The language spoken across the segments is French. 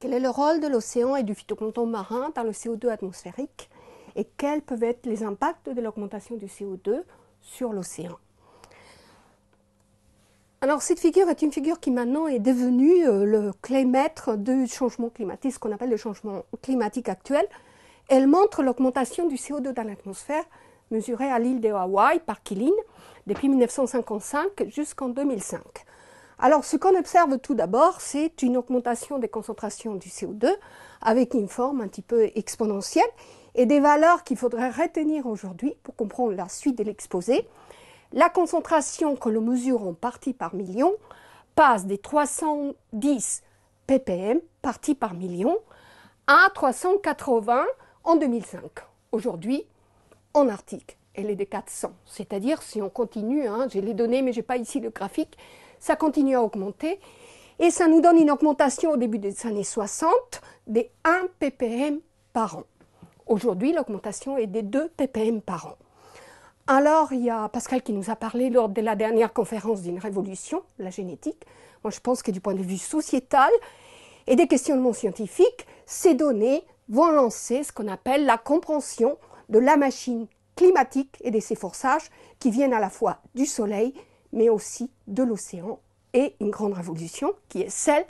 Quel est le rôle de l'océan et du phytoplancton marin dans le CO2 atmosphérique et quels peuvent être les impacts de l'augmentation du CO2 sur l'océan alors cette figure est une figure qui maintenant est devenue euh, le clé maître du changement climatique, ce qu'on appelle le changement climatique actuel. Elle montre l'augmentation du CO2 dans l'atmosphère mesurée à l'île de Hawaï par kilin, depuis 1955 jusqu'en 2005. Alors, ce qu'on observe tout d'abord, c'est une augmentation des concentrations du CO2 avec une forme un petit peu exponentielle et des valeurs qu'il faudrait retenir aujourd'hui pour comprendre la suite de l'exposé. La concentration que l'on mesure en partie par million passe des 310 ppm parties par million à 380 en 2005. Aujourd'hui, en Arctique, elle est de 400. C'est-à-dire, si on continue, hein, j'ai les données, mais je n'ai pas ici le graphique, ça continue à augmenter. Et ça nous donne une augmentation au début des années 60 des 1 ppm par an. Aujourd'hui, l'augmentation est des 2 ppm par an. Alors, il y a Pascal qui nous a parlé lors de la dernière conférence d'une révolution, la génétique. Moi, je pense que du point de vue sociétal et des questionnements scientifiques, ces données vont lancer ce qu'on appelle la compréhension de la machine climatique et de ses forçages qui viennent à la fois du Soleil mais aussi de l'océan et une grande révolution qui est celle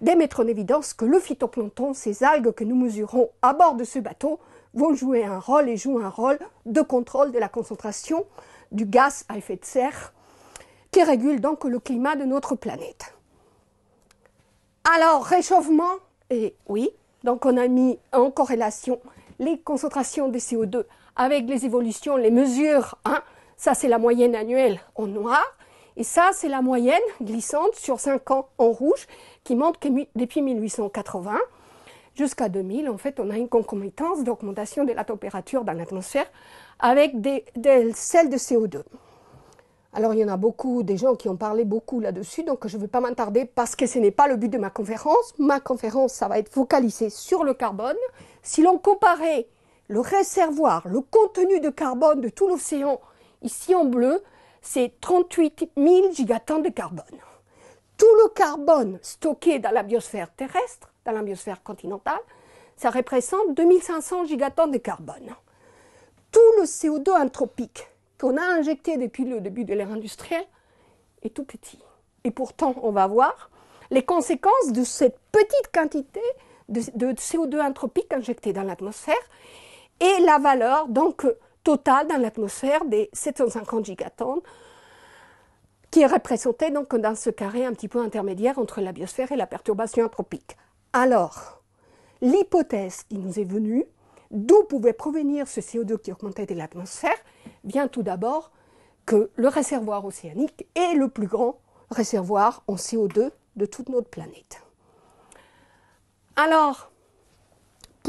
d'émettre mettre en évidence que le phytoplancton, ces algues que nous mesurons à bord de ce bateau, vont jouer un rôle et jouent un rôle de contrôle de la concentration du gaz à effet de serre qui régule donc le climat de notre planète. Alors, réchauffement, et oui, donc on a mis en corrélation les concentrations de CO2 avec les évolutions, les mesures hein, ça, c'est la moyenne annuelle en noir. Et ça, c'est la moyenne glissante sur 5 ans en rouge qui montre que depuis 1880 jusqu'à 2000, en fait, on a une concomitance d'augmentation de la température dans l'atmosphère avec des, des, celle de CO2. Alors, il y en a beaucoup, des gens qui ont parlé beaucoup là-dessus, donc je ne vais pas m'attarder parce que ce n'est pas le but de ma conférence. Ma conférence, ça va être focalisé sur le carbone. Si l'on comparait le réservoir, le contenu de carbone de tout l'océan Ici en bleu, c'est 38 000 gigatons de carbone. Tout le carbone stocké dans la biosphère terrestre, dans la biosphère continentale, ça représente 2500 gigatons de carbone. Tout le CO2 anthropique qu'on a injecté depuis le début de l'ère industrielle est tout petit. Et pourtant, on va voir les conséquences de cette petite quantité de, de CO2 anthropique injectée dans l'atmosphère et la valeur donc total dans l'atmosphère des 750 gigatonnes qui est donc dans ce carré un petit peu intermédiaire entre la biosphère et la perturbation anthropique. Alors, l'hypothèse qui nous est venue, d'où pouvait provenir ce CO2 qui augmentait de l'atmosphère, vient tout d'abord que le réservoir océanique est le plus grand réservoir en CO2 de toute notre planète. Alors,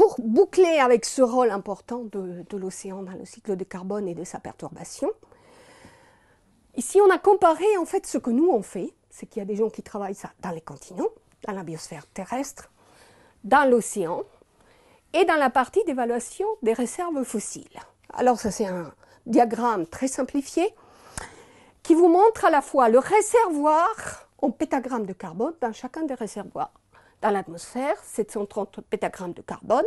pour boucler avec ce rôle important de, l'océan dans le cycle de carbone et de sa perturbation, ici on a comparé en fait ce que nous on fait, c'est qu'il y a des gens qui travaillent ça dans les continents, dans la biosphère terrestre, dans l'océan et dans la partie d'évaluation des réserves fossiles. Alors ça c'est un diagramme très simplifié qui vous montre à la fois le réservoir en pétagramme de carbone dans chacun des réservoirs dans l'atmosphère, 730 pétagrammes de carbone.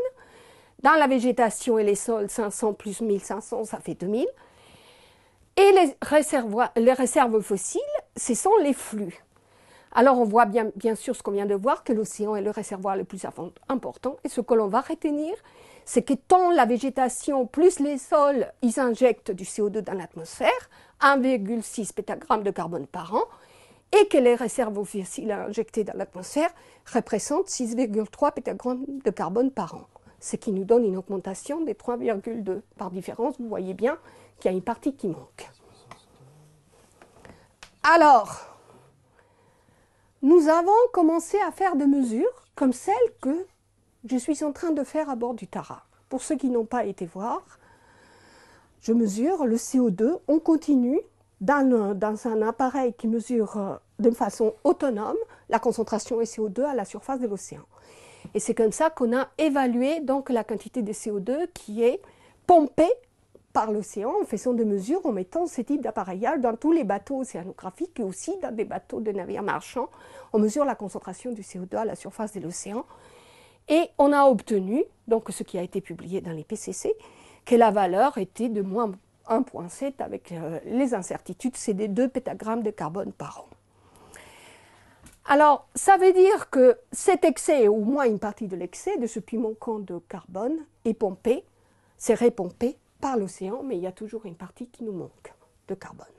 Dans la végétation et les sols, 500 plus 1500, ça fait 2000. Et les, les réserves fossiles, ce sont les flux. Alors on voit bien, bien sûr ce qu'on vient de voir, que l'océan est le réservoir le plus important. Et ce que l'on va retenir, c'est que tant la végétation plus les sols, ils injectent du CO2 dans l'atmosphère, 1,6 pétagramme de carbone par an, et que les réserves fossiles injectées dans l'atmosphère représentent 6,3 pétagrammes de carbone par an, ce qui nous donne une augmentation des 3,2. Par différence, vous voyez bien qu'il y a une partie qui manque. Alors, nous avons commencé à faire des mesures comme celles que je suis en train de faire à bord du Tara. Pour ceux qui n'ont pas été voir, je mesure le CO2 On continue dans un appareil qui mesure euh, de façon autonome la concentration de CO2 à la surface de l'océan. Et c'est comme ça qu'on a évalué donc la quantité de CO2 qui est pompée par l'océan en faisant des mesures en mettant ce type d'appareillage dans tous les bateaux océanographiques et aussi dans des bateaux de navires marchands. On mesure la concentration du CO2 à la surface de l'océan. Et on a obtenu, donc ce qui a été publié dans les PCC, que la valeur était de moins 1,7 avec euh, les incertitudes, c'est des 2 pétagrammes de carbone par an. Alors, ça veut dire que cet excès, ou au moins une partie de l'excès de ce manquant de carbone, est pompé, c'est répompé par l'océan, mais il y a toujours une partie qui nous manque de carbone.